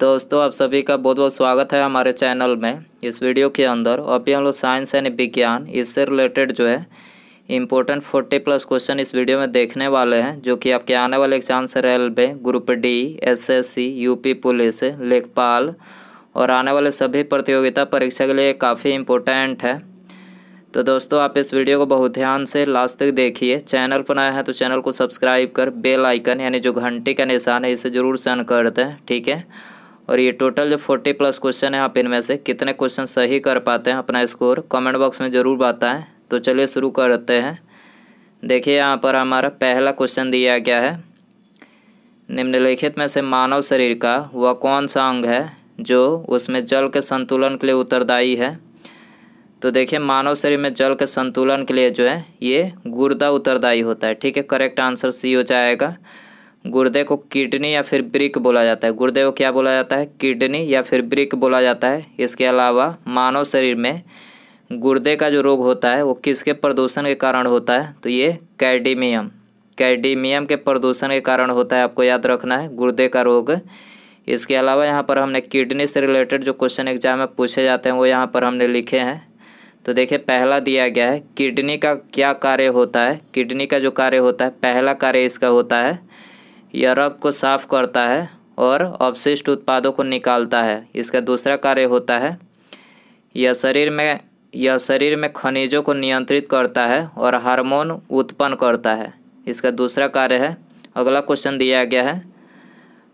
दोस्तों आप सभी का बहुत बहुत स्वागत है हमारे चैनल में इस वीडियो के अंदर अभी हम लोग साइंस एंड विज्ञान इससे रिलेटेड जो है इम्पोर्टेंट फोर्टी प्लस क्वेश्चन इस वीडियो में देखने वाले हैं जो कि आपके आने वाले एग्जाम से railway group D SSC UP police लेखपाल और आने वाले सभी प्रतियोगिता परीक्षा के लिए काफ़ी इम्पोर्टेंट है तो दोस्तों आप इस वीडियो को बहुत ध्यान से लास्ट तक देखिए चैनल पर आया है तो चैनल को सब्सक्राइब कर बेल आइकन यानी जो घंटी का निशान है इसे ज़रूर सेंड कर दें ठीक है और ये टोटल जो फोर्टी प्लस क्वेश्चन है आप इनमें से कितने क्वेश्चन सही कर पाते हैं अपना स्कोर कमेंट बॉक्स में ज़रूर बताएं तो चलिए शुरू करते हैं देखिए यहाँ पर हमारा पहला क्वेश्चन दिया गया है निम्नलिखित में से मानव शरीर का वह कौन सा अंग है जो उसमें जल के संतुलन के लिए उत्तरदायी है तो देखिए मानव शरीर में जल के संतुलन के लिए जो है ये गुर्दा उत्तरदायी होता है ठीक है करेक्ट आंसर सी हो जाएगा गुर्दे को किडनी या फिर ब्रिक बोला जाता है गुर्दे को क्या बोला जाता है किडनी या फिर ब्रिक बोला जाता है इसके अलावा मानव शरीर में गुर्दे का जो रोग होता है वो किसके प्रदूषण के कारण होता है तो ये कैडीमियम कैडीमियम के प्रदूषण के कारण होता है आपको याद रखना है गुर्दे का रोग इसके अलावा यहाँ पर हमने किडनी से रिलेटेड जो क्वेश्चन एग्जाम में पूछे जाते हैं वो यहाँ पर हमने लिखे हैं तो देखिए पहला दिया गया है किडनी का क्या कार्य होता है किडनी का जो कार्य होता है पहला कार्य इसका होता है यह रग को साफ करता है और अवशिष्ट उत्पादों को निकालता है इसका दूसरा कार्य होता है यह शरीर में यह शरीर में खनिजों को नियंत्रित करता है और हार्मोन उत्पन्न करता है इसका दूसरा कार्य है अगला क्वेश्चन दिया गया है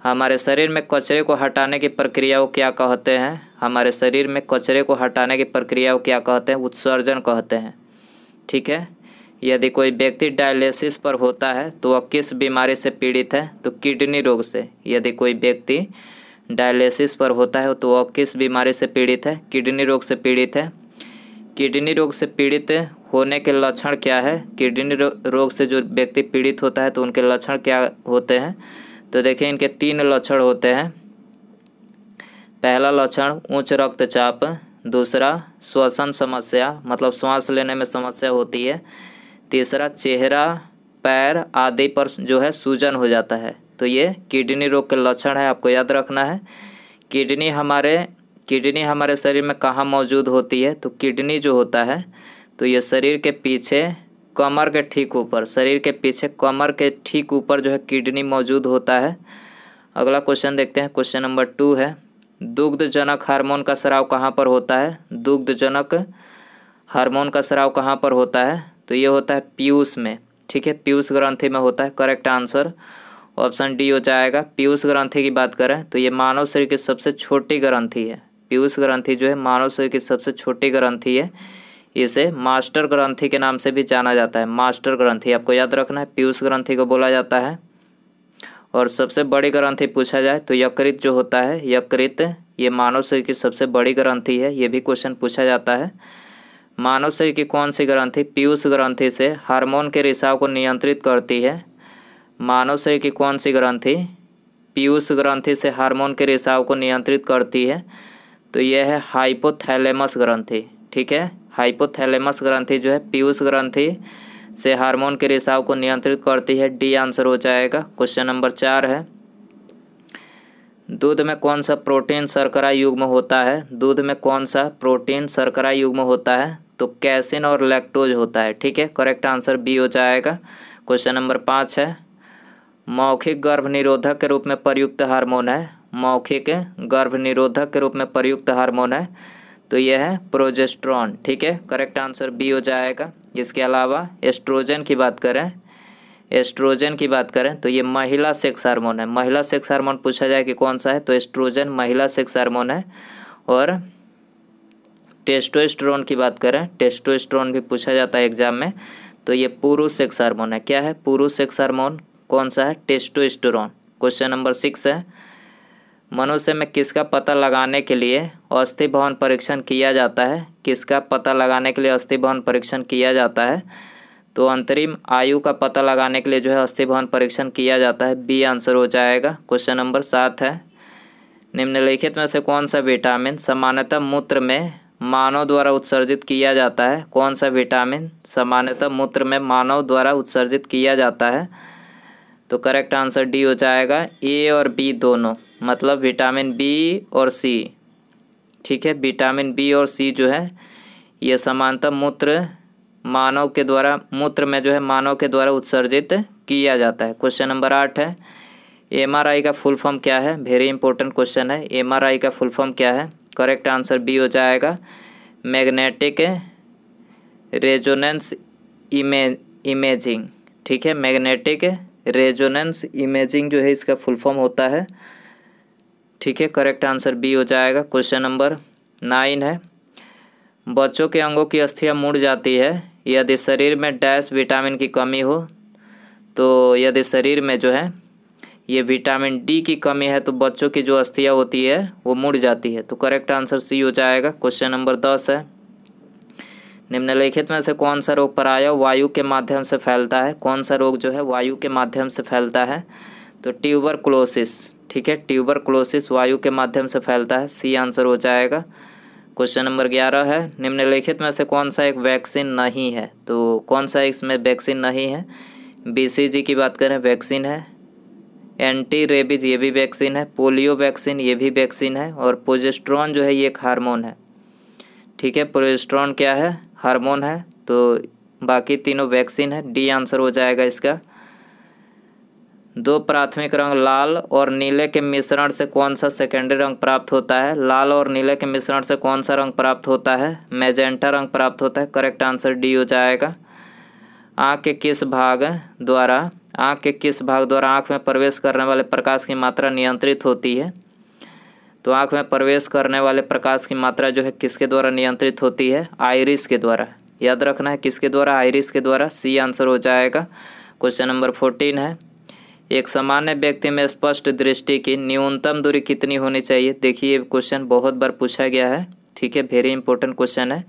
हमारे शरीर में कचरे को हटाने की प्रक्रिया को क्या कहते हैं हमारे शरीर में कचरे को हटाने की प्रक्रिया को क्या कहते हैं उत्सर्जन कहते हैं ठीक है यदि कोई व्यक्ति डायलिसिस पर होता है तो वह किस बीमारी से पीड़ित है तो किडनी रोग से यदि कोई व्यक्ति डायलिसिस पर होता है तो वह किस बीमारी से पीड़ित है किडनी रोग से पीड़ित है किडनी रोग से पीड़ित होने के लक्षण क्या है किडनी रोग से जो व्यक्ति पीड़ित होता है तो उनके लक्षण क्या होते हैं तो देखिए इनके तीन लक्षण होते हैं पहला लक्षण उच्च रक्तचाप दूसरा श्वसन समस्या मतलब श्वास लेने में समस्या होती है तीसरा चेहरा पैर आदि पर जो है सूजन हो जाता है तो ये किडनी रोग के लक्षण है आपको याद रखना है किडनी हमारे किडनी हमारे शरीर में कहाँ मौजूद होती है तो किडनी जो होता है तो ये शरीर के पीछे कमर के ठीक ऊपर शरीर के पीछे कमर के ठीक ऊपर जो है किडनी मौजूद होता है अगला क्वेश्चन देखते हैं क्वेश्चन नंबर टू है दुग्धजनक हार्मोन का सराव कहाँ पर होता है दुग्धजनक हार्मोन का सराव कहाँ पर होता है तो ये होता है पीयूष में ठीक है पीयूष ग्रंथि में होता है करेक्ट आंसर ऑप्शन डी हो जाएगा पीयूष ग्रंथि की बात करें तो ये मानव शरीर की सबसे छोटी ग्रंथि है पीयूष ग्रंथि जो है मानव शरीर की सबसे छोटी ग्रंथि है इसे मास्टर ग्रंथि के नाम से भी जाना जाता है मास्टर ग्रंथि आपको याद रखना है पीयूष ग्रंथि को बोला जाता है और सबसे बड़ी ग्रंथि पूछा जाए तो यकृत जो होता है यकृत ये मानव शरीर की सबसे बड़ी ग्रंथि है ये भी क्वेश्चन पूछा जाता है मानव शरीर की कौन सी ग्रंथि पीयूष ग्रंथि से हार्मोन के रिसाव को नियंत्रित करती है मानव शरीर की कौन सी ग्रंथि पीयूष ग्रंथि से हार्मोन के रिसाव को नियंत्रित करती है तो यह है हाइपोथैलेमस ग्रंथि ठीक है हाइपोथैलेमस ग्रंथि जो है पीयूष ग्रंथि से हार्मोन के रिसाव को नियंत्रित करती है डी आंसर हो जाएगा क्वेश्चन नंबर चार है दूध में कौन सा प्रोटीन शर्करा युग्म होता है दूध में कौन सा प्रोटीन शर्करा युग्म होता है तो कैसिन और लैक्टोज होता है ठीक है करेक्ट आंसर बी हो जाएगा क्वेश्चन नंबर पाँच है मौखिक गर्भ निरोधक के रूप में प्रयुक्त हार्मोन है मौखिक गर्भ निरोधक के रूप में प्रयुक्त हार्मोन है तो यह है प्रोजेस्ट्रॉन ठीक है करेक्ट आंसर बी हो जाएगा इसके अलावा एस्ट्रोजन की बात करें एस्ट्रोजन की बात करें तो ये महिला सेक्स हार्मोन है महिला सेक्स हार्मोन पूछा जाए कि कौन सा है तो एस्ट्रोजन महिला सेक्स हार्मोन है और टेस्टोस्टेरोन की बात करें टेस्टोस्टेरोन भी पूछा जाता है एग्जाम में तो ये पुरुष सेक्स हार्मोन है क्या है पुरुष सेक्स हार्मोन कौन सा है टेस्टोस्टेरोन क्वेश्चन नंबर सिक्स है मनुष्य में किसका पता लगाने के लिए अस्थि भवन परीक्षण किया जाता है किसका पता लगाने के लिए अस्थि भवन परीक्षण किया जाता है तो अंतरिम आयु का पता लगाने के लिए जो है अस्थि भवन परीक्षण किया जाता है बी आंसर हो जाएगा क्वेश्चन नंबर सात है निम्नलिखित में से कौन सा विटामिन सामान्यतः मूत्र में मानव द्वारा उत्सर्जित किया जाता है कौन सा विटामिन सामान्यतः मूत्र में मानव द्वारा उत्सर्जित किया जाता है तो करेक्ट आंसर डी हो जाएगा ए और बी दोनों मतलब विटामिन बी और सी ठीक है विटामिन बी और सी जो है ये समानतः मूत्र मानव के द्वारा मूत्र में जो है मानव के द्वारा उत्सर्जित किया जाता है क्वेश्चन नंबर आठ है एमआरआई का फुल फॉर्म क्या है वेरी इंपॉर्टेंट क्वेश्चन है एमआरआई का फुल फॉर्म क्या है करेक्ट आंसर बी हो जाएगा मैग्नेटिक रेजोनेंस इमेज इमेजिंग ठीक है मैग्नेटिक रेजोनेंस इमेजिंग जो है इसका फुल फॉर्म होता है ठीक है करेक्ट आंसर बी हो जाएगा क्वेश्चन नंबर नाइन है बच्चों के अंगों की अस्थियां मुड़ जाती है यदि शरीर में डैश विटामिन की कमी हो तो यदि शरीर में जो है ये विटामिन डी की कमी है तो बच्चों की जो अस्थियाँ होती है वो मुड़ जाती है तो करेक्ट आंसर सी हो जाएगा क्वेश्चन नंबर दस है निम्नलिखित में से कौन सा रोग पराया वायु के माध्यम से फैलता है कौन सा रोग जो है वायु के माध्यम से फैलता है तो ट्यूबर क्लोसिस ठीक है ट्यूबर क्लोसिस वायु के माध्यम से फैलता है सी आंसर हो जाएगा क्वेश्चन नंबर ग्यारह है निम्नलिखित में से कौन सा एक वैक्सीन नहीं है तो कौन सा इसमें वैक्सीन नहीं है बीसीजी की बात करें वैक्सीन है एंटी रेबीज ये भी वैक्सीन है पोलियो वैक्सीन ये भी वैक्सीन है और प्रोजेस्ट्रॉन जो है ये एक हार्मोन है ठीक है प्रोजेस्ट्रॉन क्या है हार्मोन है तो बाकी तीनों वैक्सीन है डी आंसर हो जाएगा इसका दो प्राथमिक रंग लाल और नीले के मिश्रण से कौन सा सेकेंडरी रंग प्राप्त होता है लाल और नीले के मिश्रण से कौन सा रंग प्राप्त होता है मैजेंटा रंग प्राप्त होता है करेक्ट आंसर डी हो जाएगा आँख के किस भाग द्वारा आँख के किस भाग द्वारा आँख में प्रवेश करने वाले प्रकाश की मात्रा नियंत्रित होती है तो आँख में प्रवेश करने वाले प्रकाश की मात्रा जो है किसके द्वारा नियंत्रित होती है आयरिस के द्वारा याद रखना है किसके द्वारा आयरिस के द्वारा सी आंसर हो जाएगा क्वेश्चन नंबर फोर्टीन है एक सामान्य व्यक्ति में स्पष्ट दृष्टि की न्यूनतम दूरी कितनी होनी चाहिए देखिए ये क्वेश्चन बहुत बार पूछा गया है ठीक है वेरी इंपॉर्टेंट क्वेश्चन है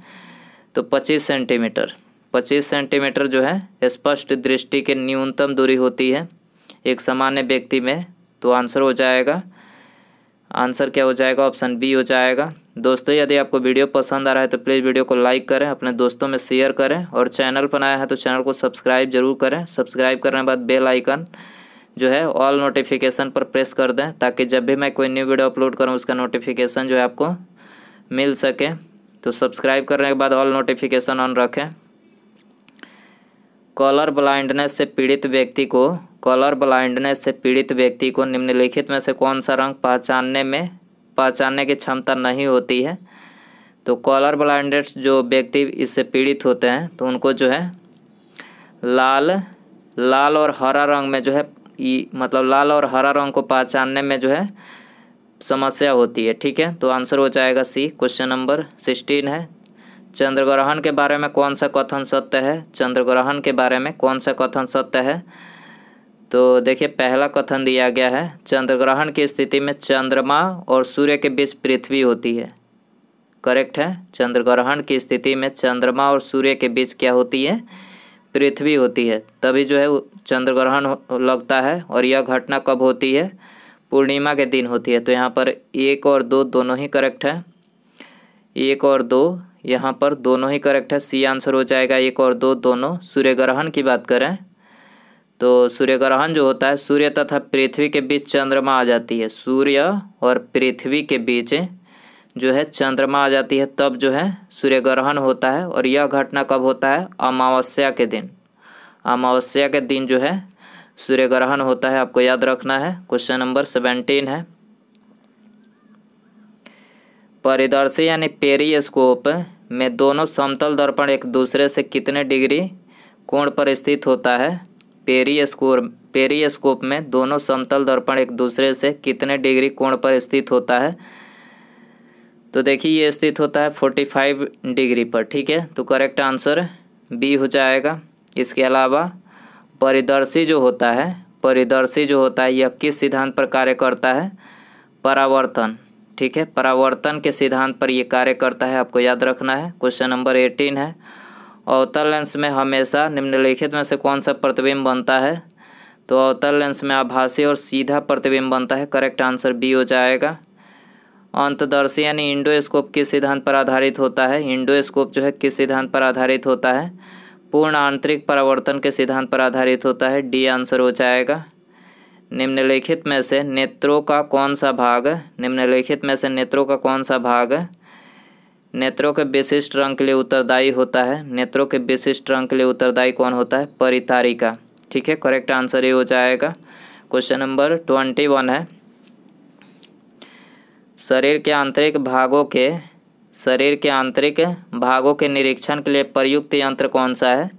तो पच्चीस सेंटीमीटर पच्चीस सेंटीमीटर जो है स्पष्ट दृष्टि के न्यूनतम दूरी होती है एक सामान्य व्यक्ति में तो आंसर हो जाएगा आंसर क्या हो जाएगा ऑप्शन बी हो जाएगा दोस्तों यदि आपको वीडियो पसंद आ रहा है तो प्लीज़ वीडियो को लाइक करें अपने दोस्तों में शेयर करें और चैनल पर आया है तो चैनल को सब्सक्राइब जरूर करें सब्सक्राइब करने के बाद बेल आइकन जो है ऑल नोटिफिकेशन पर प्रेस कर दें ताकि जब भी मैं कोई न्यू वीडियो अपलोड करूँ उसका नोटिफिकेशन जो है आपको मिल सके तो सब्सक्राइब करने के बाद ऑल नोटिफिकेशन ऑन रखें कॉलर ब्लाइंडनेस से पीड़ित व्यक्ति को कॉलर ब्लाइंडनेस से पीड़ित व्यक्ति को निम्नलिखित में से कौन सा रंग पहचानने में पहचानने की क्षमता नहीं होती है तो कॉलर ब्लाइंड जो व्यक्ति इससे पीड़ित होते हैं तो उनको जो है लाल लाल और हरा रंग में जो है मतलब लाल और हरा रंग को पहचानने में जो है समस्या होती है ठीक है तो आंसर हो जाएगा सी क्वेश्चन नंबर सिक्सटीन है चंद्र ग्रहण के बारे में कौन सा कथन सत्य है चंद्र ग्रहण के बारे में कौन सा कथन सत्य है तो देखिए पहला कथन दिया गया है चंद्र ग्रहण की स्थिति में चंद्रमा और सूर्य के बीच पृथ्वी होती है करेक्ट है चंद्र ग्रहण की स्थिति में चंद्रमा और सूर्य के बीच क्या होती है पृथ्वी होती है तभी जो है चंद्र ग्रहण लगता है और यह घटना कब होती है पूर्णिमा के दिन होती है तो यहाँ पर एक और दो दोनों ही करेक्ट है एक और दो यहाँ पर दोनों ही करेक्ट है सी आंसर हो जाएगा एक और दो दोनों सूर्य ग्रहण की बात करें तो सूर्य ग्रहण जो होता है सूर्य तथा पृथ्वी के बीच चंद्रमा आ जाती है सूर्य और पृथ्वी के बीच जो है चंद्रमा आ जाती है तब जो है सूर्य ग्रहण होता है और यह घटना कब होता है अमावस्या के दिन अमावस्या के दिन जो है सूर्य ग्रहण होता है आपको याद रखना है क्वेश्चन नंबर सेवेंटीन है परिदर्शी यानी पेरियस्कोप में दोनों समतल दर्पण एक दूसरे से कितने डिग्री कोण पर स्थित होता है पेरी स्कोप में दोनों समतल दर्पण एक दूसरे से कितने डिग्री कोण पर स्थित होता है तो देखिए ये स्थित होता है फोर्टी फाइव डिग्री पर ठीक है तो करेक्ट आंसर बी हो जाएगा इसके अलावा परिदर्शी जो होता है परिदर्शी जो होता है यह किस सिद्धांत पर कार्य करता है परावर्तन ठीक है परावर्तन के सिद्धांत पर ये कार्य करता है आपको याद रखना है क्वेश्चन नंबर एटीन है अवतल लेंस में हमेशा निम्नलिखित में से कौन सा प्रतिबिंब बनता है तो अवतल लेंस में आभासी और सीधा प्रतिबिंब बनता है करेक्ट आंसर बी हो जाएगा अंतदर्शी यानी इंडोस्कोप किस सिद्धांत पर आधारित होता है इंडोस्कोप जो है किस सिद्धांत पर आधारित होता है पूर्ण आंतरिक परावर्तन के सिद्धांत पर आधारित होता है डी आंसर हो जाएगा निम्नलिखित में से नेत्रों का कौन सा भाग निम्नलिखित में से नेत्रों का कौन सा भाग नेत्रों के विशिष्ट रंग के लिए उत्तरदायी होता है नेत्रों के विशिष्ट रंग के लिए उत्तरदायी कौन होता है परितारिका ठीक है करेक्ट आंसर ये हो जाएगा क्वेश्चन नंबर ट्वेंटी वन है शरीर के आंतरिक भागों के शरीर के आंतरिक भागों के निरीक्षण के लिए प्रयुक्त यंत्र कौन सा है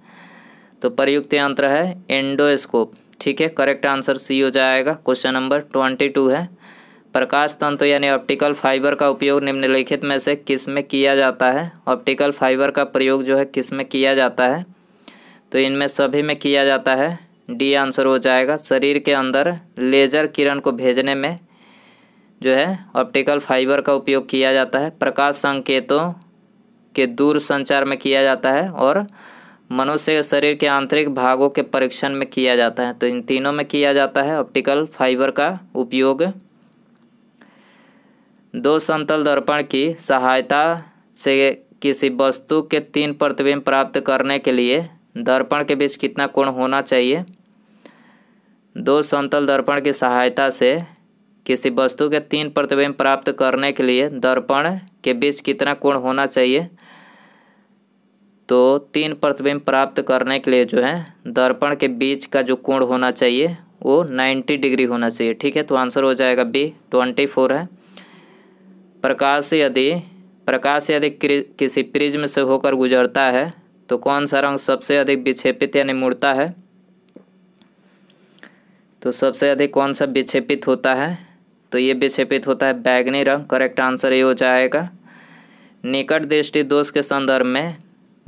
तो प्रयुक्त यंत्र है एंडोस्कोप ठीक है करेक्ट आंसर सी हो जाएगा क्वेश्चन नंबर ट्वेंटी टू है प्रकाश तंतु यानी ऑप्टिकल फाइबर का उपयोग निम्नलिखित में से किस में किया जाता है ऑप्टिकल फाइबर का प्रयोग जो है किस में किया जाता है तो इनमें सभी में किया जाता है डी आंसर हो जाएगा शरीर के अंदर लेजर किरण को भेजने में जो है ऑप्टिकल फाइबर का उपयोग किया जाता है प्रकाश संकेतों के दूर संचार में किया जाता है और मनुष्य के शरीर के आंतरिक भागों के परीक्षण में किया जाता है तो इन तीनों में किया जाता है ऑप्टिकल फाइबर का उपयोग दो समतल दर्पण की सहायता से किसी वस्तु के तीन प्रतिबिंब प्राप्त करने के लिए दर्पण के बीच कितना कोण होना चाहिए दो समतल दर्पण की सहायता से किसी वस्तु के तीन प्रतिबिंब प्राप्त करने के लिए दर्पण के बीच कितना कोण होना चाहिए तो तीन प्रतिबिंब प्राप्त करने के लिए जो है दर्पण के बीच का जो कोण होना चाहिए वो नाइन्टी डिग्री होना चाहिए ठीक है तो आंसर हो जाएगा बी ट्वेंटी फोर है प्रकाश यदि प्रकाश यदि किसी प्रिज्म से होकर गुजरता है तो कौन सा रंग सबसे अधिक विक्षेपित यानी मुड़ता है तो सबसे अधिक कौन सा विक्षेपित होता है तो ये विक्षेपित होता है बैगनी रंग करेक्ट आंसर ये हो जाएगा निकट दृष्टि दोष के संदर्भ में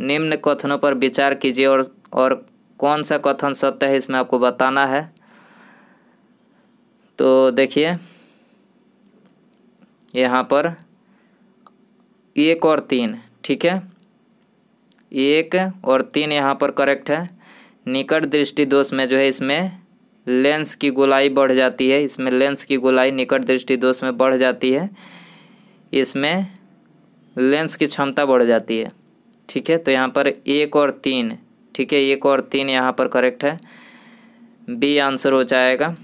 निम्न कथनों पर विचार कीजिए और और कौन सा कथन सत्य है इसमें आपको बताना है तो देखिए यहाँ पर एक और तीन ठीक है एक और तीन यहाँ पर करेक्ट है निकट दृष्टि दोष में जो है इसमें लेंस की गोलाई बढ़ जाती है इसमें लेंस की गोलाई निकट दृष्टि दोष में बढ़ जाती है इसमें लेंस की क्षमता बढ़ जाती है ठीक है तो यहाँ पर एक और तीन ठीक है एक और तीन यहाँ पर करेक्ट है बी आंसर हो जाएगा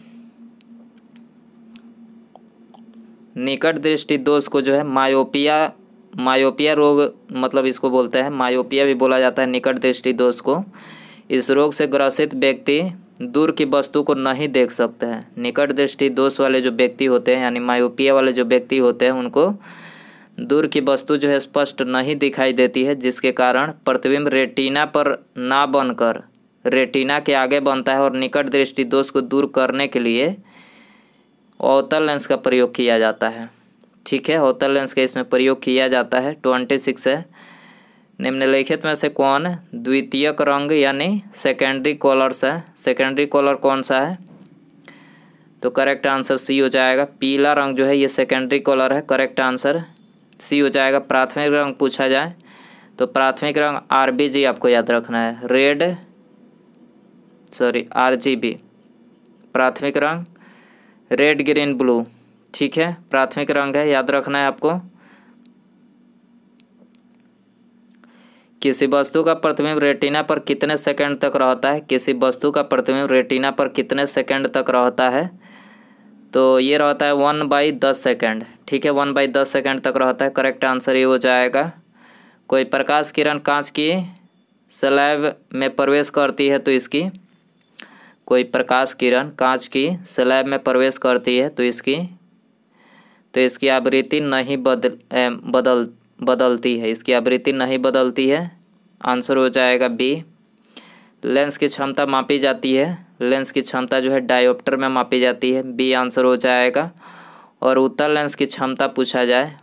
निकट दृष्टि दोष को जो है मायोपिया मायोपिया रोग मतलब इसको बोलते हैं मायोपिया भी बोला जाता है निकट दृष्टि दोष को इस रोग से ग्रसित व्यक्ति दूर की वस्तु को नहीं देख सकते हैं निकट दृष्टि दोष वाले जो व्यक्ति होते हैं यानी मायोपिया वाले जो व्यक्ति होते हैं उनको दूर की वस्तु जो है स्पष्ट नहीं दिखाई देती है जिसके कारण प्रतिबिंब रेटिना पर ना बनकर रेटिना के आगे बनता है और निकट दृष्टि दोष को दूर करने के लिए अवतल लेंस का प्रयोग किया जाता है ठीक है अवतल लेंस का इसमें प्रयोग किया जाता है ट्वेंटी सिक्स है निम्नलिखित में से कौन द्वितीयक रंग यानी सेकेंडरी कॉलर्स है सेकेंडरी कॉलर कौन सा है तो करेक्ट आंसर सी हो जाएगा पीला रंग जो है ये सेकेंडरी कॉलर है करेक्ट आंसर सी हो जाएगा प्राथमिक रंग पूछा जाए तो प्राथमिक रंग आर बी जी आपको याद रखना है red sorry R G B प्राथमिक रंग रेड ग्रीन ब्लू ठीक है प्राथमिक रंग है याद रखना है आपको किसी वस्तु का प्रतिबिंब रेटिना पर कितने सेकंड तक रहता है किसी वस्तु का प्रतिबिंब रेटिना पर कितने सेकंड तक रहता है तो ये रहता है वन बाई दस सेकेंड ठीक है वन बाई दस सेकेंड तक रहता है करेक्ट आंसर ये हो जाएगा कोई प्रकाश किरण कांच की स्लैब में प्रवेश करती है तो इसकी कोई प्रकाश किरण कांच की स्लैब में प्रवेश करती है तो इसकी तो इसकी आवृत्ति नहीं बदल ए, बदल बदलती है इसकी आवृत्ति नहीं बदलती है आंसर हो जाएगा बी लेंस की क्षमता मापी जाती है लेंस की क्षमता जो है डायोप्टर में मापी जाती है बी आंसर हो जाएगा और उत्तर लेंस की क्षमता पूछा जाए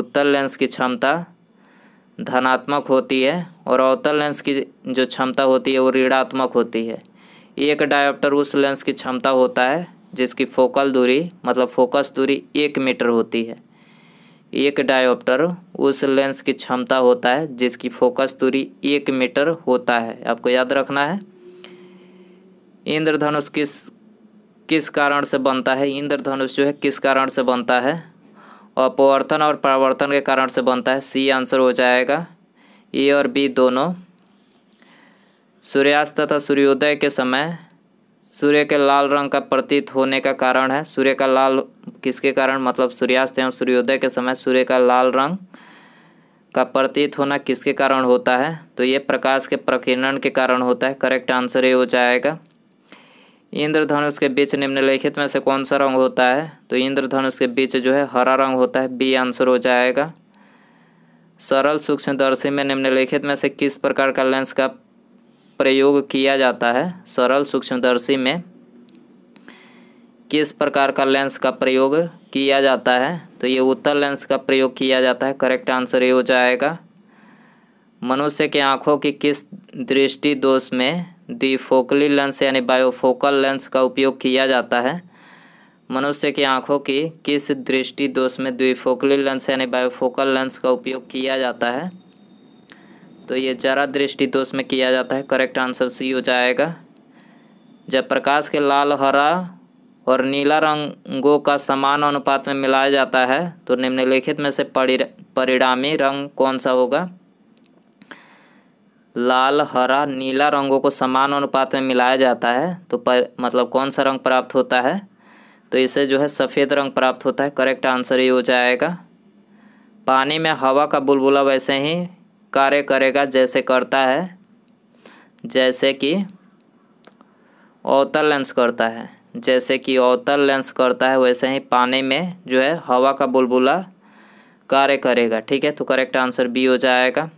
उत्तर लेंस की क्षमता धनात्मक होती है और अवतल लेंस की जो क्षमता होती है वो ऋणात्मक होती है एक डायोप्टर उस लेंस की क्षमता होता है जिसकी फोकल दूरी मतलब फोकस दूरी एक मीटर होती है एक डायोप्टर उस लेंस की क्षमता होता है जिसकी फोकस दूरी एक मीटर होता है आपको याद रखना है इंद्रधनुष किस किस कारण से बनता है इंद्रधनुष जो है किस कारण से बनता है अपवर्तन और परावर्तन के कारण से बनता है सी आंसर हो जाएगा ए और बी दोनों सूर्यास्त तथा सूर्योदय के समय सूर्य के लाल रंग का प्रतीत होने का कारण है सूर्य का लाल किसके कारण मतलब सूर्यास्त एवं सूर्योदय के समय सूर्य का लाल रंग का प्रतीत होना किसके कारण होता है तो ये प्रकाश के प्रकीर्णन के कारण होता है करेक्ट आंसर ये हो जाएगा इंद्रधनुष के बीच निम्नलिखित में से कौन सा रंग होता है तो इंद्रधनुष के बीच जो है हरा रंग होता है बी आंसर हो जाएगा सरल सूक्ष्मदर्शी में निम्नलिखित में से किस प्रकार का लेंस का प्रयोग किया जाता है सरल सूक्ष्मदर्शी में किस प्रकार का लेंस का प्रयोग किया जाता है तो ये उत्तर लेंस का प्रयोग किया जाता है करेक्ट आंसर ये हो जाएगा मनुष्य के आँखों की किस दृष्टि दोष में दिफोकली लेंस यानी बायोफोकल लेंस का उपयोग किया जाता है मनुष्य की आंखों की किस दृष्टि दोष में द्विफोकली लेंस यानी बायोफोकल लेंस का उपयोग किया जाता है तो ये जरा दृष्टि दोष में किया जाता है करेक्ट आंसर सी हो जाएगा जब प्रकाश के लाल हरा और नीला रंगों का समान अनुपात में मिलाया जाता है तो निम्नलिखित में से परिणामी रंग कौन सा होगा लाल हरा नीला रंगों को समान अनुपात में मिलाया जाता है तो पर मतलब कौन सा रंग प्राप्त होता है तो इसे जो है सफ़ेद रंग प्राप्त होता है करेक्ट आंसर ये हो जाएगा पानी में हवा का बुलबुला वैसे ही कार्य करेगा जैसे करता है जैसे कि अवतल लेंस करता है जैसे कि अवतल लेंस करता है वैसे ही पानी में जो है हवा का बुलबुला कार्य करेगा ठीक है तो करेक्ट आंसर बी हो जाएगा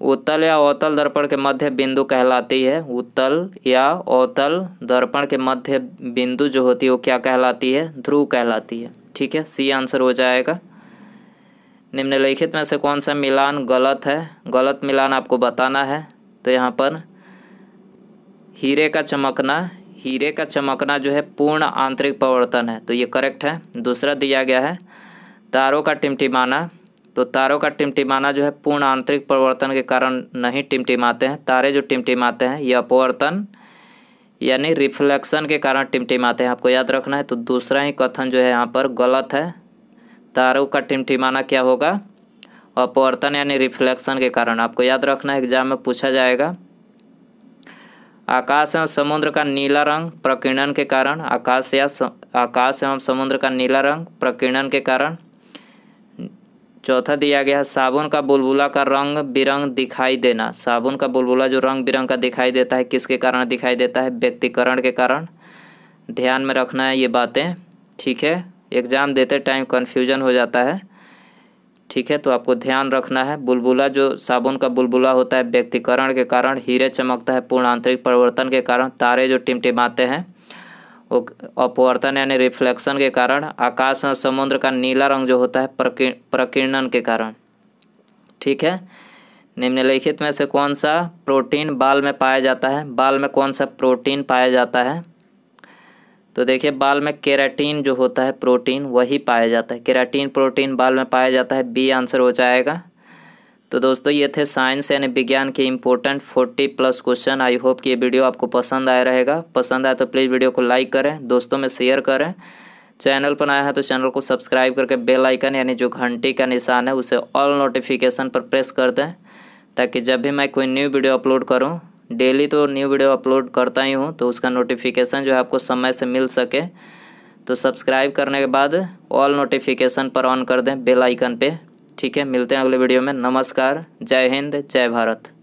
उत्तल या अवतल दर्पण के मध्य बिंदु कहलाती है उत्तल या अवतल दर्पण के मध्य बिंदु जो होती है वो क्या कहलाती है ध्रुव कहलाती है ठीक है सी आंसर हो जाएगा निम्नलिखित में से कौन सा मिलान गलत है गलत मिलान आपको बताना है तो यहाँ पर हीरे का चमकना हीरे का चमकना जो है पूर्ण आंतरिक परिवर्तन है तो ये करेक्ट है दूसरा दिया गया है तारों का टिमटिमाना तो तारों का टिमटिमाना जो है पूर्ण आंतरिक परिवर्तन के कारण नहीं टिमटिमाते हैं तारे जो टिमटिमाते हैं यह अपवर्तन यानी रिफ्लेक्शन के कारण टिमटिमाते हैं आपको याद रखना है तो दूसरा ही कथन जो है यहाँ पर गलत है तारों का टिमटिमाना क्या होगा अपवर्तन यानी रिफ्लेक्शन के कारण आपको याद रखना है एग्जाम में पूछा जाएगा आकाश एवं समुद्र का नीला रंग प्रकीर्णन के कारण आकाश या आकाश एवं समुद्र का नीला रंग प्रकीर्णन के कारण चौथा दिया गया है साबुन का बुलबुला का रंग बिरंग दिखाई देना साबुन का बुलबुला जो रंग बिरंग का दिखाई देता है किसके कारण दिखाई देता है व्यक्तिकरण के कारण ध्यान में रखना है ये बातें ठीक है एग्ज़ाम देते टाइम कन्फ्यूजन हो जाता है ठीक है तो आपको ध्यान रखना है बुलबुला जो साबुन का बुलबुला होता है व्यक्तिकरण के कारण हीरे चमकता है पूर्ण आंतरिक परिवर्तन के कारण तारे जो टिमटिमाते हैं अपवर्तन यानी रिफ्लेक्शन के कारण आकाश और समुद्र का नीला रंग जो होता है प्रकीर्णन के कारण ठीक है निम्नलिखित में से कौन सा प्रोटीन बाल में पाया जाता है बाल में कौन सा प्रोटीन पाया जाता है तो देखिए बाल में केराटीन जो होता है प्रोटीन वही पाया जाता है केराटीन प्रोटीन बाल में पाया जाता है बी आंसर हो जाएगा तो दोस्तों ये थे साइंस यानी विज्ञान के important forty plus question I hope कि ये वीडियो आपको पसंद आया रहेगा पसंद आया तो प्लीज़ वीडियो को लाइक करें दोस्तों में शेयर करें चैनल पर आया है तो चैनल को सब्सक्राइब करके बेल आइकन यानी जो घंटी का निशान है उसे ऑल नोटिफिकेशन पर प्रेस कर दें ताकि जब भी मैं कोई न्यू वीडियो अपलोड करूँ डेली तो न्यू वीडियो अपलोड करता ही हूँ तो उसका नोटिफिकेशन जो है आपको समय से मिल सके तो सब्सक्राइब करने के बाद ऑल नोटिफिकेशन पर ऑन कर दें बेल आइकन पे ठीक है मिलते हैं अगले वीडियो में नमस्कार जय हिंद जय भारत